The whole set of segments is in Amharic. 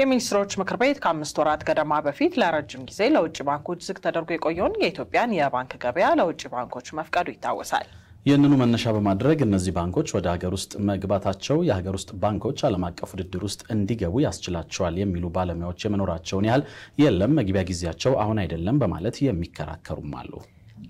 የሚኒስትሮች ምክር ቤት ከአምስት ወራት ገደማ በፊት ለረጅም ጊዜ ለውጭ ባንኮች ዝግ ተደርጎ የቆየውን የኢትዮጵያን የባንክ ገበያ ለውጭ ባንኮች መፍቀዱ ይታወሳል። ይህንኑ መነሻ በማድረግ እነዚህ ባንኮች ወደ ሀገር ውስጥ መግባታቸው የሀገር ውስጥ ባንኮች ዓለም አቀፍ ውድድር ውስጥ እንዲገቡ ያስችላቸዋል የሚሉ ባለሙያዎች የመኖራቸውን ያህል የለም መግቢያ ጊዜያቸው አሁን አይደለም በማለት የሚከራከሩም አሉ።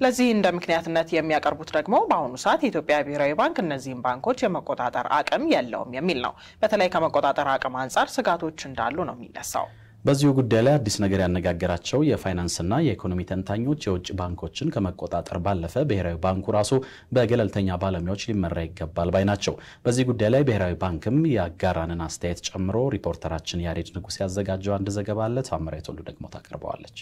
ለዚህ እንደ ምክንያትነት የሚያቀርቡት ደግሞ በአሁኑ ሰዓት የኢትዮጵያ ብሔራዊ ባንክ እነዚህን ባንኮች የመቆጣጠር አቅም የለውም የሚል ነው። በተለይ ከመቆጣጠር አቅም አንጻር ስጋቶች እንዳሉ ነው የሚነሳው። በዚሁ ጉዳይ ላይ አዲስ ነገር ያነጋገራቸው የፋይናንስና የኢኮኖሚ ተንታኞች የውጭ ባንኮችን ከመቆጣጠር ባለፈ ብሔራዊ ባንኩ ራሱ በገለልተኛ ባለሙያዎች ሊመራ ይገባል ባይ ናቸው። በዚህ ጉዳይ ላይ ብሔራዊ ባንክም የአጋራንን አስተያየት ጨምሮ ሪፖርተራችን ያሬድ ንጉሥ ያዘጋጀው አንድ ዘገባ አለ። ታምራ የቶሉ ደግሞ ታቀርበዋለች።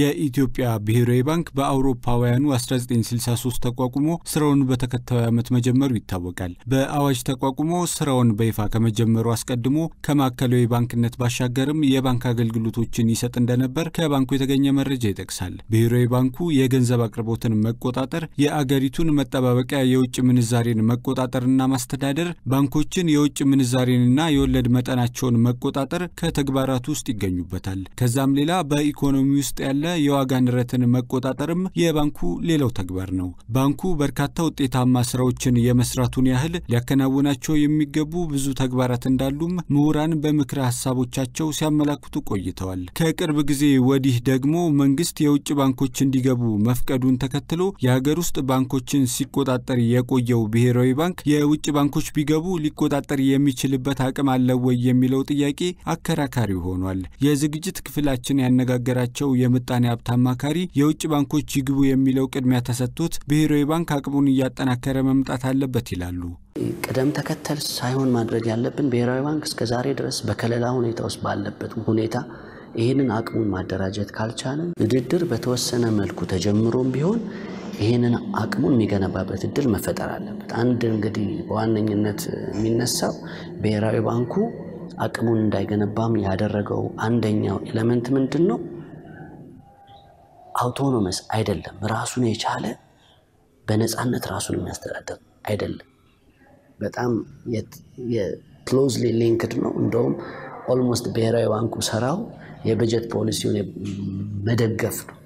የኢትዮጵያ ብሔራዊ ባንክ በአውሮፓውያኑ 1963 ተቋቁሞ ስራውን በተከታዩ ዓመት መጀመሩ ይታወቃል። በአዋጅ ተቋቁሞ ስራውን በይፋ ከመጀመሩ አስቀድሞ ከማዕከላዊ ባንክነት ባሻገርም የባንክ አገልግሎቶችን ይሰጥ እንደነበር ከባንኩ የተገኘ መረጃ ይጠቅሳል። ብሔራዊ ባንኩ የገንዘብ አቅርቦትን መቆጣጠር፣ የአገሪቱን መጠባበቂያ የውጭ ምንዛሬን መቆጣጠርና ማስተዳደር፣ ባንኮችን የውጭ ምንዛሬንና የወለድ መጠናቸውን መቆጣጠር ከተግባራት ውስጥ ይገኙበታል። ከዛም ሌላ በኢኮኖሚ ውስጥ ያለ ያለ የዋጋ ንረትን መቆጣጠርም የባንኩ ሌላው ተግባር ነው። ባንኩ በርካታ ውጤታማ ስራዎችን የመስራቱን ያህል ሊያከናውናቸው የሚገቡ ብዙ ተግባራት እንዳሉም ምሁራን በምክረ ሀሳቦቻቸው ሲያመላክቱ ቆይተዋል። ከቅርብ ጊዜ ወዲህ ደግሞ መንግስት የውጭ ባንኮች እንዲገቡ መፍቀዱን ተከትሎ የሀገር ውስጥ ባንኮችን ሲቆጣጠር የቆየው ብሔራዊ ባንክ የውጭ ባንኮች ቢገቡ ሊቆጣጠር የሚችልበት አቅም አለው ወይ የሚለው ጥያቄ አከራካሪ ሆኗል። የዝግጅት ክፍላችን ያነጋገራቸው የምጣ የምጣኔ ሀብት አማካሪ የውጭ ባንኮች ይግቡ የሚለው ቅድሚያ ተሰጥቶት ብሔራዊ ባንክ አቅሙን እያጠናከረ መምጣት አለበት ይላሉ። ቅደም ተከተል ሳይሆን ማድረግ ያለብን ብሔራዊ ባንክ እስከ ዛሬ ድረስ በከለላ ሁኔታ ውስጥ ባለበት ሁኔታ ይህንን አቅሙን ማደራጀት ካልቻለን ውድድር በተወሰነ መልኩ ተጀምሮም ቢሆን ይህንን አቅሙን የሚገነባበት እድል መፈጠር አለበት። አንድ እንግዲህ በዋነኝነት የሚነሳው ብሔራዊ ባንኩ አቅሙን እንዳይገነባም ያደረገው አንደኛው ኤሌመንት ምንድን ነው? አውቶኖመስ አይደለም፣ ራሱን የቻለ በነፃነት ራሱን የሚያስተዳደር አይደለም። በጣም ክሎዝሊ ሊንክድ ነው። እንደውም ኦልሞስት ብሔራዊ ባንኩ ሰራው የበጀት ፖሊሲውን መደገፍ ነው።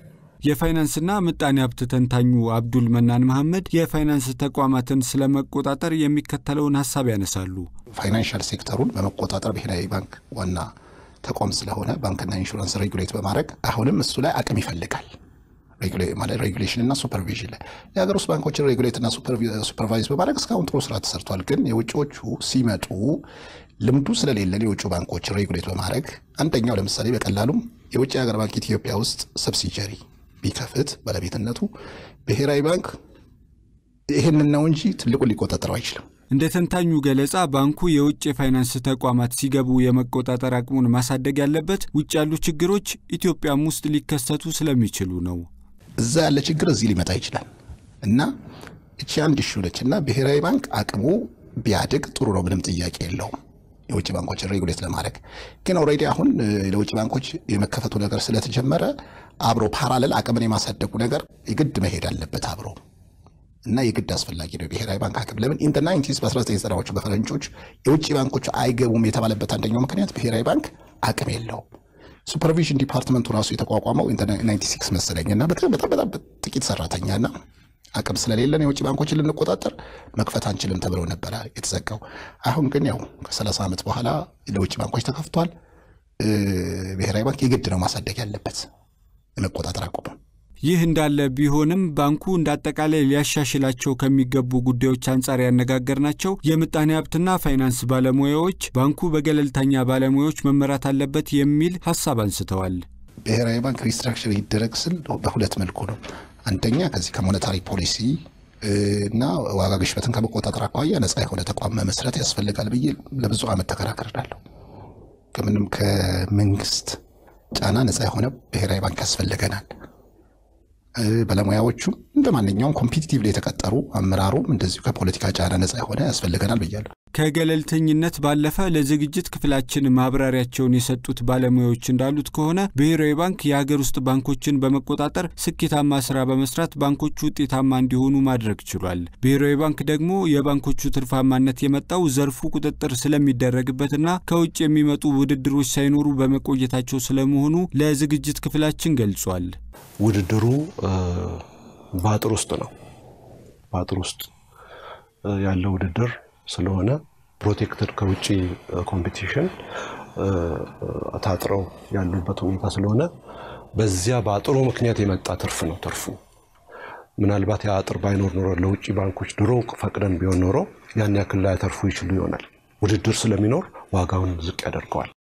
የፋይናንስና ምጣኔ ሀብት ተንታኙ አብዱል መናን መሐመድ የፋይናንስ ተቋማትን ስለመቆጣጠር የሚከተለውን ሀሳብ ያነሳሉ። ፋይናንሻል ሴክተሩን በመቆጣጠር ብሔራዊ ባንክ ዋና ተቋም ስለሆነ ባንክና ኢንሹራንስ ሬጉሌት በማድረግ አሁንም እሱ ላይ አቅም ይፈልጋል። ሬጉሌሽን እና ሱፐርቪዥን ላይ የሀገር ውስጥ ባንኮችን ሬጉሌት እና ሱፐርቫይዝ በማድረግ እስካሁን ጥሩ ስራ ተሰርቷል። ግን የውጭዎቹ ሲመጡ ልምዱ ስለሌለን የውጭ ባንኮችን ሬጉሌት በማድረግ አንደኛው ለምሳሌ በቀላሉም የውጭ ሀገር ባንክ ኢትዮጵያ ውስጥ ሰብሲጀሪ ቢከፍት ባለቤትነቱ ብሔራዊ ባንክ ይህንን ነው እንጂ ትልቁን ሊቆጣጠረው አይችልም። እንደ ተንታኙ ገለጻ ባንኩ የውጭ የፋይናንስ ተቋማት ሲገቡ የመቆጣጠር አቅሙን ማሳደግ ያለበት ውጭ ያሉ ችግሮች ኢትዮጵያም ውስጥ ሊከሰቱ ስለሚችሉ ነው። እዛ ያለ ችግር እዚህ ሊመጣ ይችላል እና እቺ አንድ ሹ ነች እና ብሔራዊ ባንክ አቅሙ ቢያድግ ጥሩ ነው፣ ምንም ጥያቄ የለውም። የውጭ ባንኮችን ሬጉሌት ለማድረግ ግን ኦልሬዲ አሁን ለውጭ ባንኮች የመከፈቱ ነገር ስለተጀመረ አብሮ ፓራለል አቅምን የማሳደጉ ነገር የግድ መሄድ አለበት አብሮ እና የግድ አስፈላጊ ነው ብሔራዊ ባንክ አቅም። ለምን ኢን ናይንቲስ በ1990ዎቹ በፈረንጆች የውጭ ባንኮች አይገቡም የተባለበት አንደኛው ምክንያት ብሔራዊ ባንክ አቅም የለውም። ሱፐርቪዥን ዲፓርትመንቱ ራሱ የተቋቋመው ናይንቲ ሲክስ መሰለኝ እና በጣም በጣም ጥቂት ሰራተኛና አቅም ስለሌለን የውጭ ባንኮችን ልንቆጣጠር መክፈት አንችልም ተብሎ ነበረ የተዘጋው። አሁን ግን ያው ከ30 ዓመት በኋላ ለውጭ ባንኮች ተከፍቷል። ብሔራዊ ባንክ የግድ ነው ማሳደግ ያለበት የመቆጣጠር አቁም ይህ እንዳለ ቢሆንም ባንኩ እንዳጠቃላይ ሊያሻሽላቸው ከሚገቡ ጉዳዮች አንጻር ያነጋገርናቸው የምጣኔ ሀብትና ፋይናንስ ባለሙያዎች ባንኩ በገለልተኛ ባለሙያዎች መመራት አለበት የሚል ሀሳብ አንስተዋል። ብሔራዊ ባንክ ሪስትራክቸር ይደረግ ስል በሁለት መልኩ ነው። አንደኛ ከዚህ ከሞኔታሪ ፖሊሲ እና ዋጋ ግሽበትን ከመቆጣጠር አኳያ ነጻ የሆነ ተቋም መመስረት ያስፈልጋል ብዬ ለብዙ ዓመት ተከራክሬያለሁ። ከምንም ከመንግስት ጫና ነጻ የሆነ ብሔራዊ ባንክ ያስፈልገናል። ባለሙያዎቹም እንደ ማንኛውም ኮምፒቲቲቭ ላይ የተቀጠሩ አመራሩም እንደዚሁ ከፖለቲካ ጫና ነጻ የሆነ ያስፈልገናል ብያለሁ። ከገለልተኝነት ባለፈ ለዝግጅት ክፍላችን ማብራሪያቸውን የሰጡት ባለሙያዎች እንዳሉት ከሆነ ብሔራዊ ባንክ የሀገር ውስጥ ባንኮችን በመቆጣጠር ስኬታማ ስራ በመስራት ባንኮቹ ውጤታማ እንዲሆኑ ማድረግ ችሏል። ብሔራዊ ባንክ ደግሞ የባንኮቹ ትርፋማነት የመጣው ዘርፉ ቁጥጥር ስለሚደረግበትና ከውጭ የሚመጡ ውድድሮች ሳይኖሩ በመቆየታቸው ስለመሆኑ ለዝግጅት ክፍላችን ገልጿል። ውድድሩ በአጥር ውስጥ ነው። በአጥር ውስጥ ያለው ውድድር ስለሆነ ፕሮቴክትድ ከውጭ ኮምፒቲሽን ታጥረው ያሉበት ሁኔታ ስለሆነ በዚያ በአጥሩ ምክንያት የመጣ ትርፍ ነው። ትርፉ ምናልባት የአጥር አጥር ባይኖር ኖሮ ለውጭ ባንኮች ድሮ ፈቅደን ቢሆን ኖሮ ያን ያክል ላይ ተርፉ ይችሉ ይሆናል። ውድድር ስለሚኖር ዋጋውን ዝቅ ያደርገዋል።